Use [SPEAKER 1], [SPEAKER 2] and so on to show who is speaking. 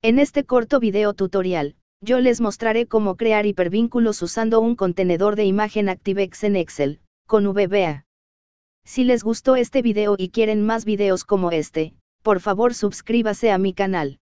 [SPEAKER 1] En este corto video tutorial, yo les mostraré cómo crear hipervínculos usando un contenedor de imagen ActiveX en Excel, con VBA. Si les gustó este video y quieren más videos como este, por favor suscríbase a mi canal.